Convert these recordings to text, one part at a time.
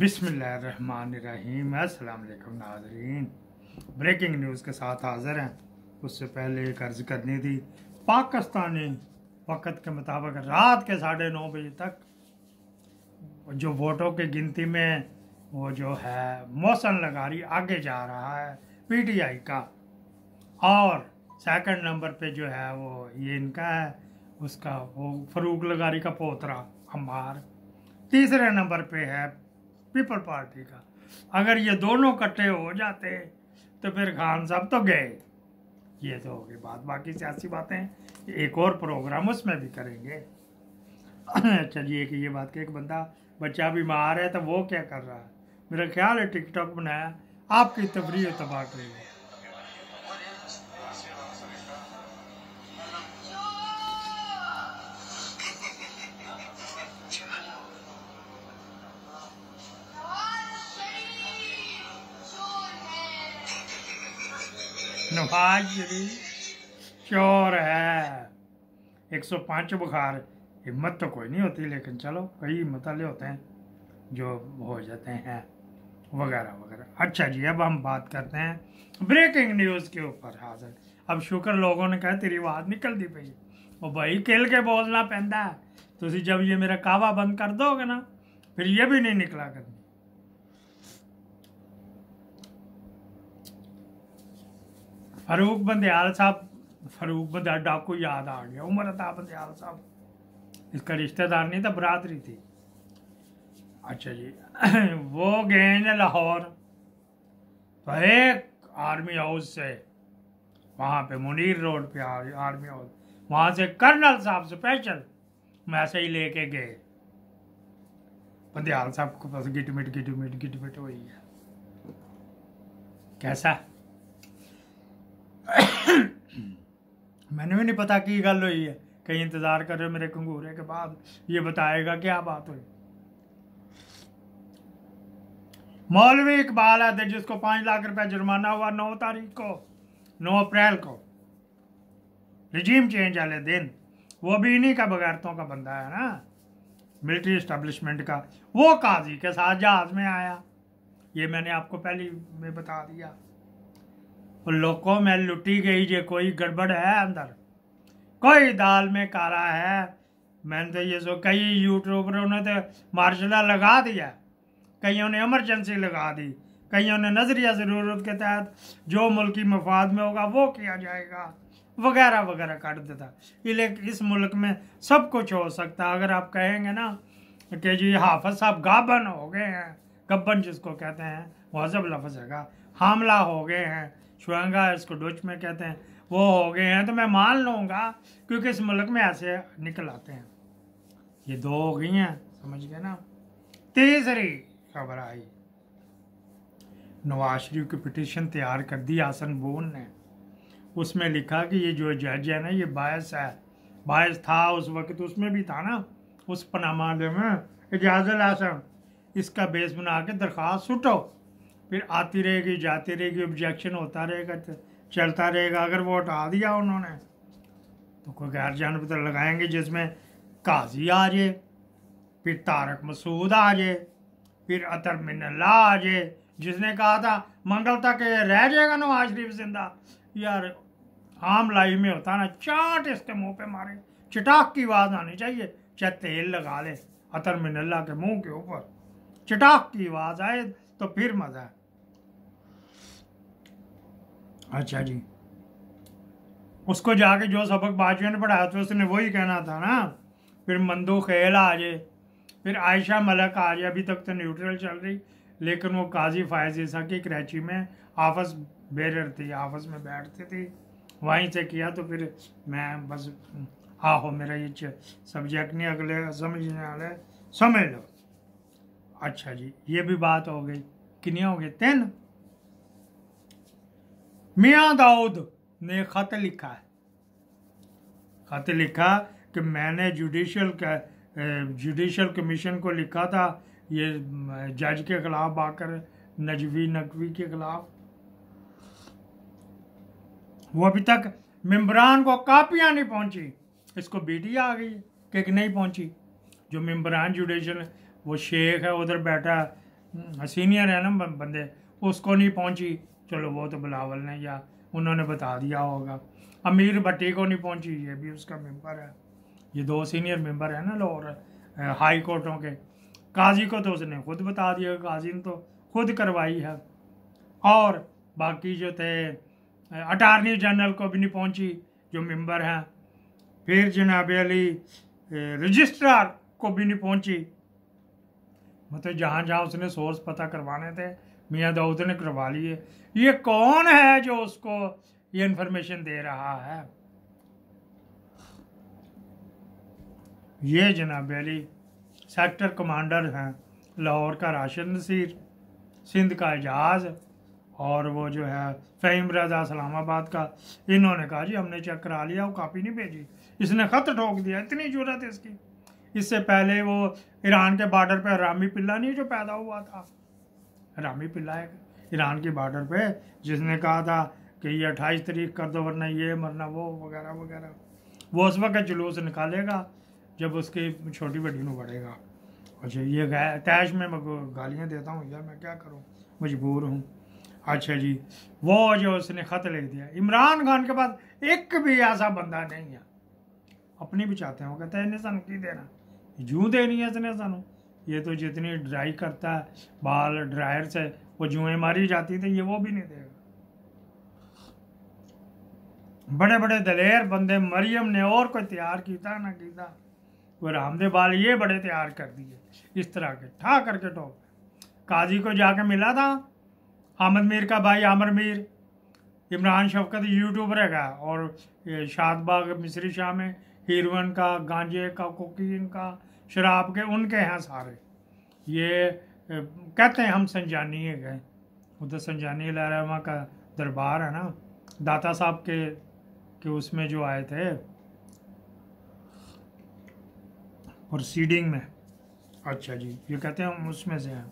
बिसमीम अल्लाम नाजरीन ब्रेकिंग न्यूज़ के साथ हाज़िर हैं उससे पहले एक अर्ज़ करनी थी पाकिस्तानी वक़्त के मुताबिक रात के साढ़े नौ बजे तक जो वोटों की गिनती में वो जो है मौसम लगारी आगे जा रहा है पीटीआई का और सेकंड नंबर पे जो है वो ये इनका है उसका वो फरूक लगारी का पोतरा हमार तीसरे नंबर पे है पीपल पार्टी का अगर ये दोनों इकट्ठे हो जाते तो फिर खान साहब तो गए ये तो होगी बात बाकी सियासी बातें एक और प्रोग्राम उसमें भी करेंगे चलिए कि ये बात के एक बंदा बच्चा बीमार है तो वो क्या कर रहा है मेरा ख्याल है टिकटॉक बनाया आपकी तबरी तबाह करेगा नवाज शरीफ चोर है एक सौ पाँच बुखार हिम्मत तो कोई नहीं होती लेकिन चलो कई मताले होते हैं जो हो जाते हैं वगैरह वगैरह अच्छा जी अब हम बात करते हैं ब्रेकिंग न्यूज़ के ऊपर हाजिर अब शुक्र लोगों ने कहा तेरी आवाज़ निकल दी पी वो भाई खेल के बोलना पैदा है तो जब ये मेरा कावा बंद कर दोगे ना फिर ये भी नहीं निकला कर फरूक बंदयाल साहब फरूक बंदयाल आपको याद आ गया उमर अता बंदयाल साहब इसका रिश्तेदार नहीं था बरादरी थी अच्छा जी वो गए हैं लाहौर तो एक आर्मी हाउस से वहाँ पे मुनीर रोड पे आर्मी हाउस वहाँ से कर्नल साहब स्पेशल मैसे ही लेके गए बंदयाल साहब को पास गिटमिट गिटमिट गिटमिट हुई है कैसा मैंने भी नहीं पता कि गल हुई है कहीं इंतज़ार कर रहे हो मेरे कंगूरे के बाद ये बताएगा क्या बात हुई मौलवी इकबाल आदिर जिसको पांच लाख रुपया जुर्माना हुआ नौ तारीख को नौ अप्रैल को रिजीम चेंज वाले दिन वो भी इन्हीं का बगैरतों का बंदा है ना मिलिट्री इस्टेब्लिशमेंट का वो काजी के साथ जहाज में आया ये मैंने आपको पहले में बता दिया लोगों में लुटी गई जे कोई गड़बड़ है अंदर कोई दाल में कारा है मैंने तो ये सो कई यूट्यूबरों ने तो मार्शला लगा दिया कईयों ने एमरजेंसी लगा दी कईयों ने नजरिया ज़रूरत के तहत जो मुल्की मफाद में होगा वो किया जाएगा वगैरह वगैरह काट देता इस मुल्क में सब कुछ हो सकता अगर आप कहेंगे ना कि जी हाफज साहब गाबन हो गए हैं गब्बन जिसको कहते हैं महजब लफज हैगा हमला हो गए हैं शुरंगा इसको डोच में कहते हैं वो हो गए हैं तो मैं मान लूँगा क्योंकि इस मुल्क में ऐसे निकल आते हैं ये दो हो गई हैं समझ गए ना तीसरी खबर आई नवाज शरीफ की पिटिशन तैयार कर दी आसन बोन ने उसमें लिखा कि ये जो जज है ना ये बायस है बायस था उस वक्त उसमें भी था ना उस पनामा में इजाजल आसन इसका बेस बना के दरख्वास्त सुटो फिर आती रहेगी जाती रहेगी ऑब्जेक्शन होता रहेगा तो चलता रहेगा अगर वो हटा दिया उन्होंने तो कोई गैर जानब तो लगाएंगे जिसमें काजी आ जाए फिर तारक मसूद आ जाए फिर अतर मिनल्ला आ जाए जिसने कहा था मंगल तक रह जाएगा नवाज शरीफ जिंदा यार आम लाइफ में होता ना चाट इसके मुंह पे मारे चटाक की आवाज़ आनी चाहिए चाहे तेल लगा ले अतर मिनल्ला के मुंह के ऊपर चटाक की आवाज़ आए तो फिर मज़ा अच्छा जी उसको जाके जो सबक बाजवे ने पढ़ाया तो उसने वही कहना था ना फिर मंदू खेल आ जाए फिर आयशा मलक आ जाए अभी तक तो न्यूट्रल चल रही लेकिन वो काजी फायज ऐसा की कराची में आपस बेरर थी आपस में बैठती थी वहीं से किया तो फिर मैं बस आहो मेरा ये सब्जेक्ट नहीं अगले समझने वाले समझ लो अच्छा जी ये भी बात हो गई किनिया हो गए तीन मिया दाऊद ने खत लिखा है खत लिखा कि मैंने जुडिशल जुडिशियल जुडिशल कमीशन को लिखा था ये जज के खिलाफ आकर नजवी नकवी के खिलाफ वो अभी तक मेम्बरान को कापियां नहीं पहुंची इसको बेटी आ गई कि नहीं पहुंची जो मेम्बरान जुडिशल वो शेख है उधर बैठा हम्म, सीनियर है ना बंदे उसको नहीं पहुंची चलो वो तो बिलावल ने या उन्होंने बता दिया होगा अमीर भट्टी को नहीं पहुंची ये भी उसका मेम्बर है ये दो सीनियर मेंबर है ना लाहौर हाई कोर्टों के काजी को तो उसने खुद बता दिया काजी ने तो खुद करवाई है और बाकी जो थे अटारनी जनरल को भी नहीं पहुंची जो मेंबर हैं फिर जनाब अली रजिस्ट्रार को भी नहीं पहुंची मतलब जहाँ जहाँ उसने सोर्स पता करवाने थे मियाँ दाऊद ने करवा लिए ये कौन है जो उसको ये इन्फॉर्मेशन दे रहा है ये जनाब अली सेक्टर कमांडर हैं लाहौर का राशन नसीर सिंध का एजाज और वो जो है फ़हीम रजा इस्लामाबाद का इन्होंने कहा जी हमने चेक करा लिया वो कापी नहीं भेजी इसने ख़त ठोक दिया इतनी जरूरत है इसकी इससे पहले वो ईरान के बॉर्डर पे रामी पिल्ला नहीं जो पैदा हुआ था रामी पिल्ला है ईरान के बॉर्डर पे जिसने कहा था कि ये अट्ठाईस तारीख कर दो वरना ये मरना वो वगैरह वगैरह वो उस वक्त जुलूस निकालेगा जब उसकी छोटी बड़ी नू बढ़ेगा अच्छा ये तैश में मैं गालियाँ देता हूँ यार मैं क्या करूँ मजबूर हूँ अच्छा जी वो जो उसने ख़त लिख दिया इमरान खान के पास एक भी ऐसा बंदा नहीं है अपनी भी चाहते हैं वो कहते हैं इन्हें सन की देना जूँ देनी है इसने सू ये तो जितनी ड्राई करता है बाल ड्रायर से वो जुएँ मारी जाती थी ये वो भी नहीं देगा बड़े बड़े दलेर बंदे मरियम ने और कोई तैयार किया ना किया वो दे बाल ये बड़े तैयार कर दिए इस तरह के ठा करके टॉप काजी को जाके मिला था आमद मीर का भाई आमर मीर इमरान शफकत यूट्यूबर है और शादबाग मिश्री शाह में हीरोइन का गांजे का कोकीन का शराब के उनके हैं सारे ये कहते हैं हम संजानी गए उधर तो संजानी लहरामा का दरबार है ना दाता साहब के के उसमें जो आए थे प्रोसीडिंग में अच्छा जी ये कहते हैं हम उसमें से हैं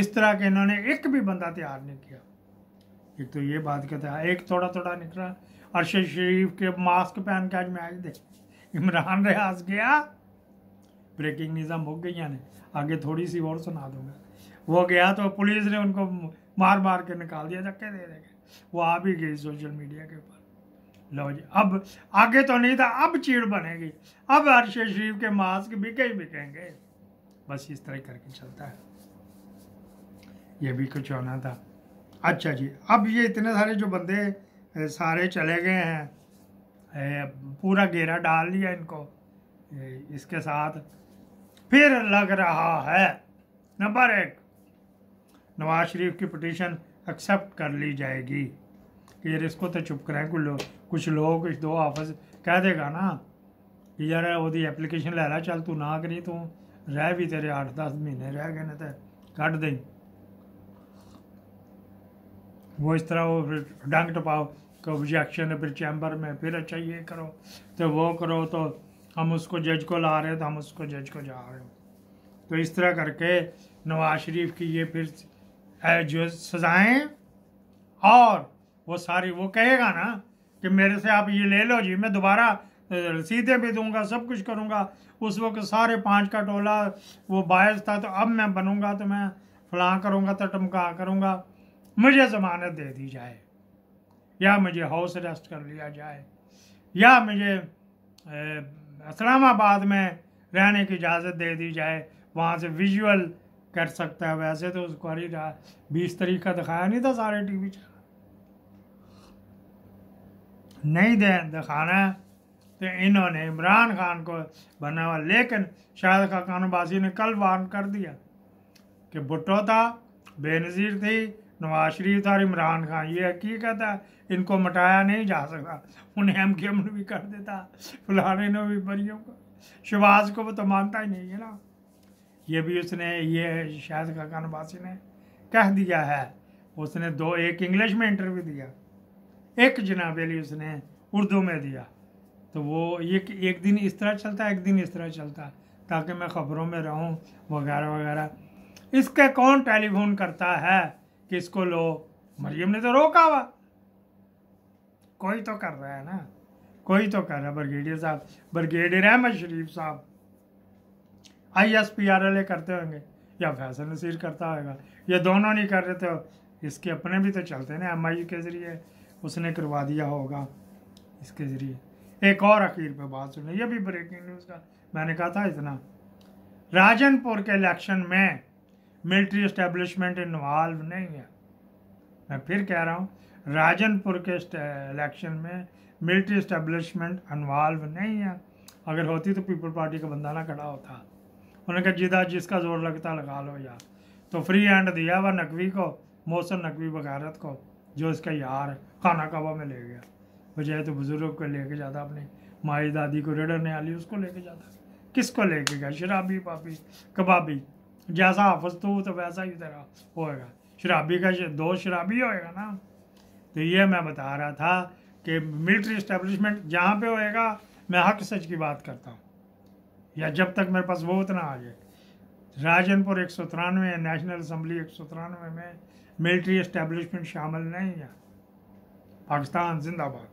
इस तरह के इन्होंने एक भी बंदा तैयार नहीं किया एक तो ये बात कहते हैं एक थोड़ा थोड़ा निकला अरशद शरीफ के मास्क पहन के आज मैं आज इमरान रियाज गया ब्रेकिंग निज़ाम भोग गई ने आगे थोड़ी सी और सुना दूंगा वो गया तो पुलिस ने उनको मार मार के निकाल दिया धक्के दे देंगे वो आ भी गई सोशल मीडिया के ऊपर लो जी अब आगे तो नहीं था अब चीड़ बनेगी अब अर्श शरीफ के मास्क बिके ही बिकेंगे बस इस तरह करके चलता है ये भी कुछ होना था अच्छा जी अब ये इतने सारे जो बंदे सारे चले गए हैं पूरा घेरा डाल लिया इनको इसके साथ फिर लग रहा है नंबर एक नवाज शरीफ की पटिशन एक्सेप्ट कर ली जाएगी कि यार इसको तो चुप करें कुछ लोग कुछ लोग कुछ दो ऑफिस कह देगा ना कि यार वो एप्लीकेशन ले ला चल तू ना करी तू रह भी तेरे आठ दस महीने रह गए ना तो कट दें वो इस तरह वो डंग टपाओ ऑब्जेक्शन है फिर चैम्बर में फिर अच्छा ये करो तो वो करो तो हम उसको जज को ला रहे हैं तो हम उसको जज को जा रहे हैं तो इस तरह करके नवाज शरीफ की ये फिर जो सजाएं और वो सारी वो कहेगा ना कि मेरे से आप ये ले लो जी मैं दोबारा रसीदें भी दूंगा सब कुछ करूंगा उस वक्त सारे पाँच का टोला वो बायस था तो अब मैं बनूंगा तो मैं फलां करूंगा तो टमका करूंगा मुझे ज़मानत दे दी जाए या मुझे हाउस अरेस्ट कर लिया जाए या मुझे इस्लामाबाद में रहने की इजाज़त दे दी जाए वहाँ से विजुअल कर सकता है वैसे तो उसको हरी बीस तारीख का दिखाया नहीं था सारे टी वी चैनल नहीं दे दिखाना है तो इन्होंने इमरान खान को बना हुआ लेकिन शायद खाकानबाजी ने कल वार्न कर दिया कि भुट्टो था बेनज़ीर थी नवाज शरीफ और इमरान खान ये हकीकत है इनको मटाया नहीं जा सका उन्हें हम के अमन भी कर देता फलाने ने भी बरियों को शबाज को वो तो मानता ही नहीं है ना ये भी उसने ये शायद काका नवासी ने कह दिया है उसने दो एक इंग्लिश में इंटरव्यू दिया एक जनाब अली उसने उर्दू में दिया तो वो ये एक दिन इस तरह चलता है एक दिन इस तरह चलता ताकि मैं ख़बरों में रहूं वगैरह वगैरह इसके कौन टेलीफोन करता है किसको लो मरियम ने तो रोका हुआ कोई तो कर रहा है ना कोई तो कर रहा है ब्रिगेडियर साहब ब्रिगेडियर अहमद शरीफ साहब I S P R L A करते होंगे या फैसल नसीर करता होगा ये दोनों नहीं कर रहे थे तो इसके अपने भी तो चलते ना एम आई के ज़रिए उसने करवा दिया होगा इसके ज़रिए एक और अखीर पे बात सुनिए ये भी ब्रेकिंग न्यूज़ का मैंने कहा था इतना राजनपुर के इलेक्शन में मिलिट्री एस्टेब्लिशमेंट इन्वॉल्व नहीं है मैं फिर कह रहा हूँ राजनपुर के इलेक्शन में मिलिट्री एस्टेब्लिशमेंट इन्वॉल्व नहीं है अगर होती तो पीपल पार्टी का बंदा ना खड़ा होता उन्होंने कहा जिदा जिसका जोर लगता लगा लो यार तो फ्री हैंड दिया हुआ नकवी को मोहसन नकवी बगारत को जो इसका यार खाना कबा में ले गया बजाय तो बुज़ुर्ग को लेके जाता अपनी माई दादी को रेडर ने आली उसको लेके जाता किसको लेके गया शराबी पापी कबाबी जैसा हफज तो, तो वैसा ही तेरा होएगा शराबी का दोष शराबी होएगा ना तो ये मैं बता रहा था कि मिलिट्री इस्टेब्लिशमेंट जहाँ पे होएगा मैं हक सच की बात करता हूँ या जब तक मेरे पास वोट ना आ जाए राजनपुर एक सौ तिरानवे नेशनल असम्बली एक सौ तिरानवे में मिलिट्री इस्टेब्लिशमेंट शामिल नहीं है पाकिस्तान जिंदाबाद